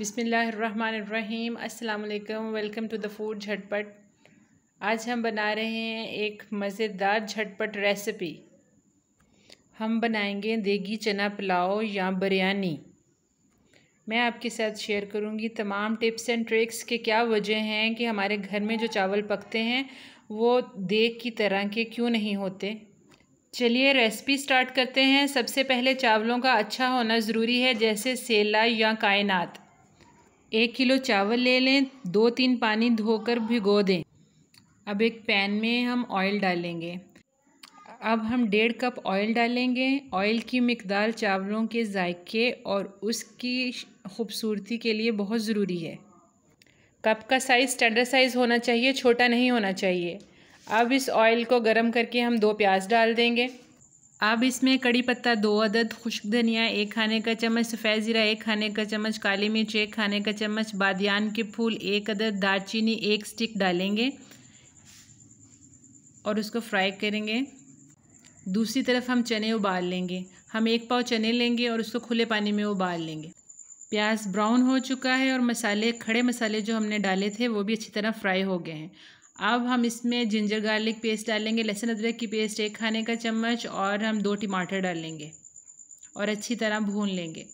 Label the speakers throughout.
Speaker 1: बिसमीम् अल्लाम welcome to the food झटपट आज हम बना रहे हैं एक मज़ेदार झटपट रेसिपी हम बनाएंगे देगी चना पुलाव या बिरयानी मैं आपके साथ शेयर करूंगी तमाम टिप्स एंड ट्रिक्स के क्या वजह हैं कि हमारे घर में जो चावल पकते हैं वो देग की तरह के क्यों नहीं होते चलिए रेसिपी स्टार्ट करते हैं सबसे पहले चावलों का अच्छा होना ज़रूरी है जैसे सेला या कायनात एक किलो चावल ले लें दो तीन पानी धोकर भिगो दें अब एक पैन में हम ऑयल डालेंगे अब हम डेढ़ कप ऑयल डालेंगे ऑयल की मकदार चावलों के जायके और उसकी खूबसूरती के लिए बहुत ज़रूरी है कप का साइज़ स्टैंडर्ड साइज़ होना चाहिए छोटा नहीं होना चाहिए अब इस ऑयल को गर्म करके हम दो प्याज डाल देंगे अब इसमें कड़ी पत्ता दो अदद खुश्क धनिया एक खाने का चम्मच सफ़ेद ज़ीरा एक खाने का चम्मच काली मिर्च एक खाने का चम्मच बादियान के फूल एक अदद दालचीनी एक स्टिक डालेंगे और उसको फ्राई करेंगे दूसरी तरफ हम चने उबाल लेंगे हम एक पाव चने लेंगे और उसको खुले पानी में उबाल लेंगे प्याज ब्राउन हो चुका है और मसाले खड़े मसाले जो हमने डाले थे वो भी अच्छी तरह फ्राई हो गए हैं अब हम इसमें जिंजर गार्लिक पेस्ट डालेंगे लहसुन अदरक की पेस्ट एक खाने का चम्मच और हम दो टमाटर डालेंगे और अच्छी तरह भून लेंगे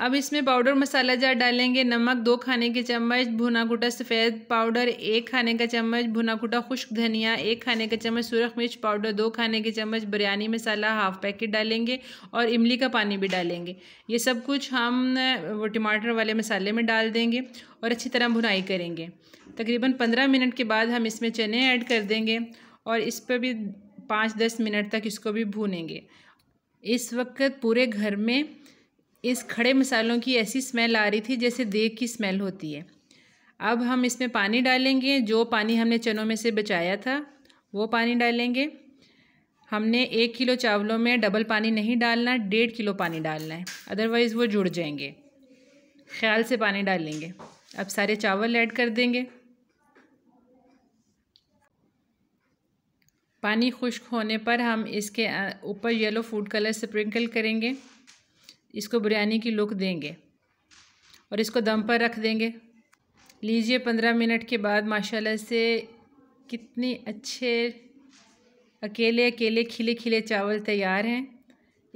Speaker 1: अब इसमें पाउडर मसाला जार डालेंगे नमक दो खाने के चम्मच भुना कुटा सफ़ेद पाउडर एक खाने का चम्मच भुना कुटा खुश्क धनिया एक खाने का चम्मच सुरख मिर्च पाउडर दो खाने के चम्मच बिरयानी मसाला हाफ पैकेट डालेंगे और इमली का पानी भी डालेंगे ये सब कुछ हम वो टमाटर वाले मसाले में डाल देंगे और अच्छी तरह भुनाई करेंगे तकरीबन पंद्रह मिनट के बाद हम इसमें चने ऐड कर देंगे और इस पर भी पाँच दस मिनट तक इसको भी भूनेंगे इस वक्त पूरे घर में इस खड़े मसालों की ऐसी स्मेल आ रही थी जैसे देख की स्मेल होती है अब हम इसमें पानी डालेंगे जो पानी हमने चनों में से बचाया था वो पानी डालेंगे हमने एक किलो चावलों में डबल पानी नहीं डालना डेढ़ किलो पानी डालना है अदरवाइज़ वो जुड़ जाएंगे ख्याल से पानी डालेंगे अब सारे चावल ऐड कर देंगे पानी खुश्क होने पर हम इसके ऊपर येलो फूड कलर स्प्रिंकल करेंगे इसको बिरयानी की लुक देंगे और इसको दम पर रख देंगे लीजिए पंद्रह मिनट के बाद माशाल्लाह से कितने अच्छे अकेले अकेले खिले खिले चावल तैयार हैं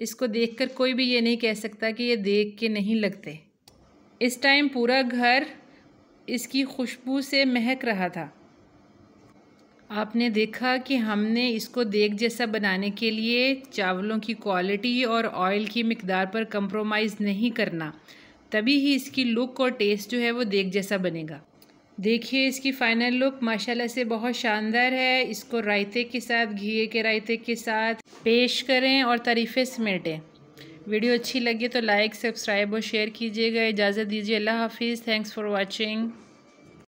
Speaker 1: इसको देखकर कोई भी ये नहीं कह सकता कि ये देख के नहीं लगते इस टाइम पूरा घर इसकी खुशबू से महक रहा था आपने देखा कि हमने इसको देख जैसा बनाने के लिए चावलों की क्वालिटी और ऑयल की मकदार पर कंप्रोमाइज़ नहीं करना तभी ही इसकी लुक और टेस्ट जो है वो देख जैसा बनेगा देखिए इसकी फ़ाइनल लुक माशाल्लाह से बहुत शानदार है इसको रायते के साथ घी के रायते के साथ पेश करें और तारीफ़ें समेटें वीडियो अच्छी लगे तो लाइक सब्सक्राइब और शेयर कीजिएगा इजाज़त दीजिए अल्लाह हाफिज़ थैंक्स फ़ॉर वॉचिंग